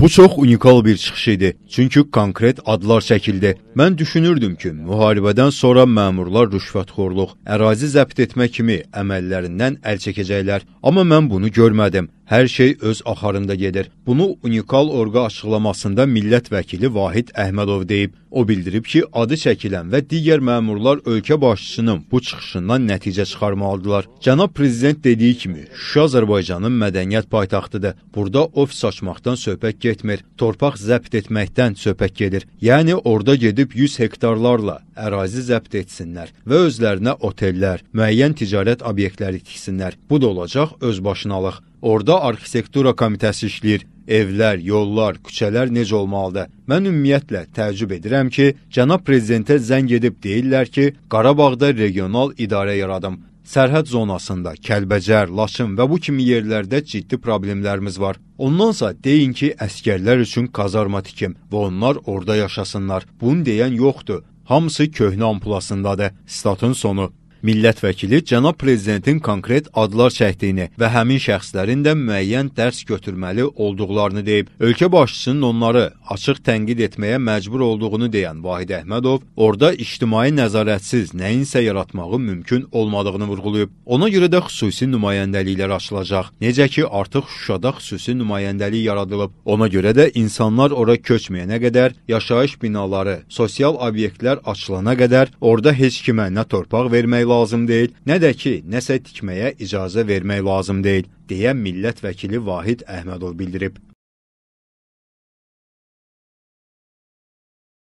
Bu çox unikal bir çıxış idi, çünki konkret adlar çəkildi. Mən düşünürdüm ki, müharibədən sonra məmurlar rüşvətxorluq, ərazi zəbt etmə kimi əməllərindən əl çəkəcəklər, amma mən bunu görmədim. Hər şey öz axarında gedir. Bunu unikal orqa açıqlamasında millət vəkili Vahid Əhmədov deyib. O bildirib ki, adı çəkilən və digər məmurlar ölkə başçısının bu çıxışından nəticə çıxarmalıdırlar. Cənab prezident dediyi kimi, Şuşa Azərbaycanın mədəniyyət paytaxtıdır. Burada ofis açmaqdan söhbət getmir, torpaq zəbt etməkdən söhbət gedir. Yəni orada gedib 100 hektarlarla ərazi zəbt etsinlər və özlərinə otellər, müəyyən ticarət obyektləri tiksinlər. Bu da olacaq özbaşınalıq. Orda arxitektura komitəsi işləyir. Evlər, yollar, küçələr necə olmalıdır? Mən ümumiyyətlə təəccüb edirəm ki, cənab prezidentə zəng edib deyirlər ki, Qarabağda regional idarə yaradım. Sərhəd zonasında Kəlbəcər, Laçın və bu kimi yerlərdə ciddi problemlərimiz var. Ondansa deyin ki, əskərlər üçün kazarma tikim və onlar orada yaşasınlar. Bunu deyən yoxdur. Hamısı köhnə ampulasındadır. Statın sonu. Millət vəkili cənab prezidentin konkret adlar çəkdiyini və həmin şəxslərin də müəyyən dərs götürməli olduqlarını deyib. Ölkə başçısının onları açıq tənqid etməyə məcbur olduğunu deyən Vahid Əhmədov orada ictimai nəzarətsiz nəyinsə yaratmağı mümkün olmadığını vurğulayıb. Ona görə də xüsusi nümayəndəliklər açılacaq. Necə ki artıq Şuşada xüsusi nümayəndəlik yaradılıb. Ona görə də insanlar ora köçməyənə qədər yaşayış binaları, sosial obyektlər açılana qədər orada heç kimə nə torpaq vermək lazımdır lazım deyil, nə də ki, nəsə tikməyə icazə vermək lazım deyil, deyə millət vəkili Vahid Əhmədov bildirib.